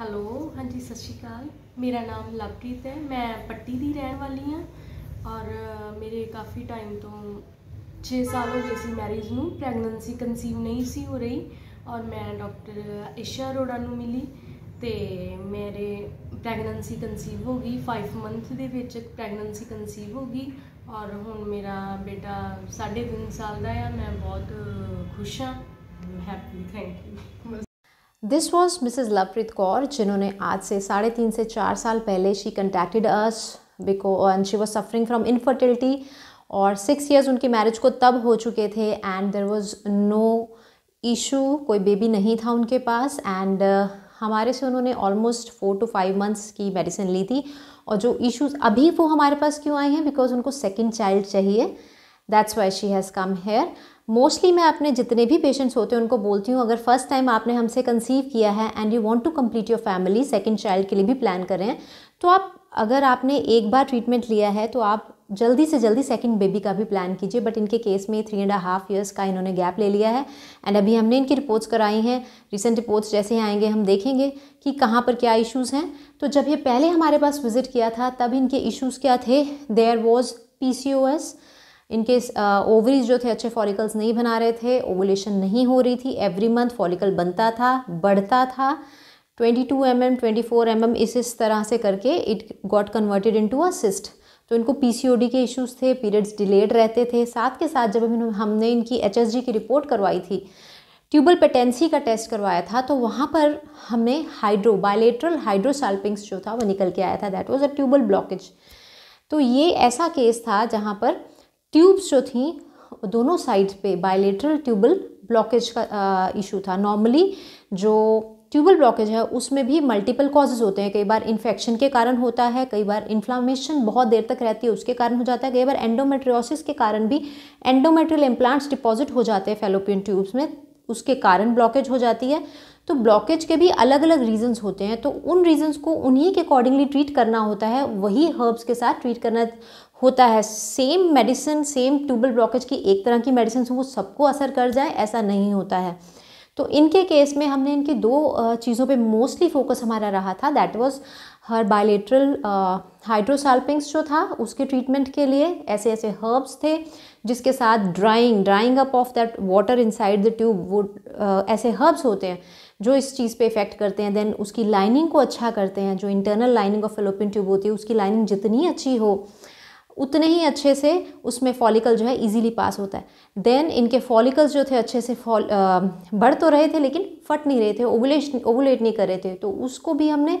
hello ਹਾਂਜੀ ਸਤਿ ਸ਼੍ਰੀ ਅਕਾਲ ਮੇਰਾ ਨਾਮ ਲਵਪ੍ਰੀਤ ਹੈ ਮੈਂ ਪੱਟੀ ਦੀ ਰਹਿਣ ਵਾਲੀ ਹਾਂ ਔਰ ਮੇਰੇ ਕਾਫੀ ਟਾਈਮ ਤੋਂ 6 ਸਾਲ ਹੋ ਗਏ ਸੀ ਮੈਰਿਜ ਨੂੰ ਪ੍ਰੈਗਨੈਂਸੀ ਕਨਸੀਵ ਨਹੀਂ ਸੀ ਹੋ ਰਹੀ ਔਰ ਮੈਂ ਡਾਕਟਰ ਇਸ਼ਾ ਅਰੋੜਾ ਨੂੰ ਮਿਲੀ ਤੇ ਮੇਰੇ ਪ੍ਰੈਗਨੈਂਸੀ ਕਨਸੀਵ ਹੋ ਗਈ 5 ਮੰਥ ਦੇ ਵਿੱਚ ਪ੍ਰੈਗਨੈਂਸੀ ਕਨਸੀਵ ਹੋ ਗਈ ਔਰ ਹੁਣ ਮੇਰਾ ਬੇਟਾ 3.5 ਸਾਲ ਦਾ ਹੈ ਮੈਂ ਬਹੁਤ ਖੁਸ਼ ਹਾਂ happy thank you this was missus Lovepreet Kaur जिन्होंने आज से साढ़े तीन से चार साल पहले शी कंटेक्टेड अस बिको and she was suffering from infertility और सिक्स ईयर्स उनकी मैरिज को तब हो चुके थे and there was no issue कोई बेबी नहीं था उनके पास एंड uh, हमारे से उन्होंने almost four to five months की मेडिसिन ली थी और जो इश्यूज अभी वो हमारे पास क्यों आए हैं बिकॉज उनको सेकेंड चाइल्ड चाहिए that's why she has come here mostly मैं अपने जितने भी पेशेंट्स होते हैं उनको बोलती हूँ अगर फर्स्ट टाइम आपने हमसे कंसीव किया है and you want to complete your family second child के लिए भी प्लान करें तो आप अगर आपने एक बार ट्रीटमेंट लिया है तो आप जल्दी से जल्दी सेकंड बेबी का भी प्लान कीजिए बट इनके केस में थ्री एंड हाफ ईयर्स का इन्होंने गैप ले लिया है एंड अभी हमने इनकी रिपोर्ट्स कराई हैं रिसेंट रिपोर्ट्स जैसे ही आएंगे हम देखेंगे कि कहाँ पर क्या इश्यूज़ हैं तो जब ये पहले हमारे पास विज़िट किया था तब इनके इश्यूज़ क्या थे there was P C O S इनके ओवरीज uh, जो थे अच्छे फॉलिकल्स नहीं बना रहे थे ओवुलेशन नहीं हो रही थी एवरी मंथ फॉलिकल बनता था बढ़ता था 22 to M M twenty four M M इस इस तरह से करके it got converted into a cyst तो इनको पी के इश्यूज थे पीरियड्स डिलेड रहते थे साथ के साथ जब हमने इनकी एच की रिपोर्ट करवाई थी ट्यूबल पेटेंसी का टेस्ट करवाया था तो वहाँ पर हमें हाइड्रो बायोलेट्रल हाइड्रोसाल्पिंग्स जो था वो निकल के आया था that was a tubal blockage तो ये ऐसा केस था जहाँ पर ट्यूब्स जो थी दोनों साइड पे बायलेटरल ट्यूबल ब्लॉकेज का इशू था नॉर्मली जो ट्यूबल ब्लॉकेज है उसमें भी मल्टीपल कॉजेज होते हैं कई बार इन्फेक्शन के कारण होता है कई बार इन्फ्लामेशन बहुत देर तक रहती है उसके कारण हो जाता है कई बार एंडोमेट्रियोसिस के कारण भी एंडोमेट्रियल इम्प्लांट्स डिपॉजिट हो जाते हैं फेलोपियन ट्यूब्स में उसके कारण ब्लॉकेज हो जाती है तो ब्लॉकेज के भी अलग अलग रीजंस होते हैं तो उन रीजंस को उन्हीं के अकॉर्डिंगली ट्रीट करना होता है वही हर्ब्स के साथ ट्रीट करना होता है same medicine same tubal blockage की एक तरह की मेडिसिन वो सबको असर कर जाए ऐसा नहीं होता है तो इनके केस में हमने इनके दो चीज़ों पे मोस्टली फोकस हमारा रहा था that was her bilateral hydrosalpinx जो था उसके ट्रीटमेंट के लिए ऐसे ऐसे हर्ब्स थे जिसके साथ drawing drawing up of that water inside the tube वो uh, ऐसे हर्ब्स होते हैं जो इस चीज़ पे इफेक्ट करते हैं देन उसकी लाइनिंग को अच्छा करते हैं जो internal lining of fallopian tube होती है उसकी लाइनिंग जितनी अच्छी हो उतने ही अच्छे से उसमें फॉलिकल जो है इजीली पास होता है देन इनके फॉलिकल्स जो थे अच्छे से फॉल बढ़ तो रहे थे लेकिन फट नहीं रहे थे ओवुलेश ओवुलेट नहीं कर रहे थे तो उसको भी हमने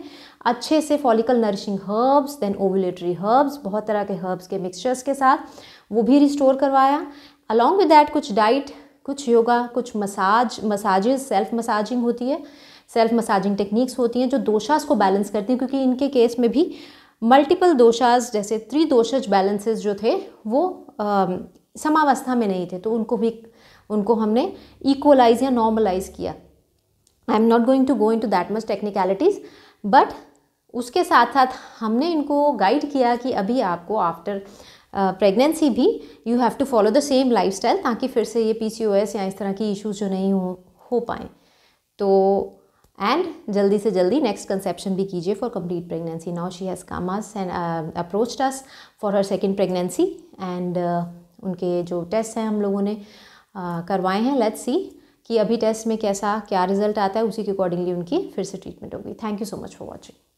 अच्छे से follicle nourishing herbs then ovulatory herbs बहुत तरह के हर्ब्स के मिक्सचर्स के साथ वो भी रिस्टोर करवाया अलॉन्ग विद डैट कुछ डाइट कुछ योगा कुछ मसाज मसाजेस सेल्फ मसाजिंग होती है सेल्फ मसाजिंग टेक्निक्स होती हैं जो दोषास को बैलेंस करती हैं क्योंकि इनके केस में भी मल्टीपल दोषाज जैसे त्रिदोषज बैलेंसेस जो थे वो समावस्था में नहीं थे तो उनको भी उनको हमने इक्वलाइज या नॉर्मलाइज किया I am not going to go into that much technicalities but उसके साथ साथ हमने इनको गाइड किया कि अभी आपको आफ्टर प्रेगनेंसी भी you have to follow the same life ताकि फिर से ये पी या इस तरह की इश्यूज जो नहीं हो हो पाएँ तो एंड जल्दी से जल्दी नेक्स्ट कंसेप्शन भी कीजिए for complete pregnancy now she has come us and approach us for her second pregnancy and उनके जो टेस्ट हैं हम लोगों ने uh, करवाए हैं लेट्स सी कि अभी टेस्ट में कैसा क्या रिजल्ट आता है उसी के अकॉर्डिंगली उनकी फिर से ट्रीटमेंट होगी thank you so much for watching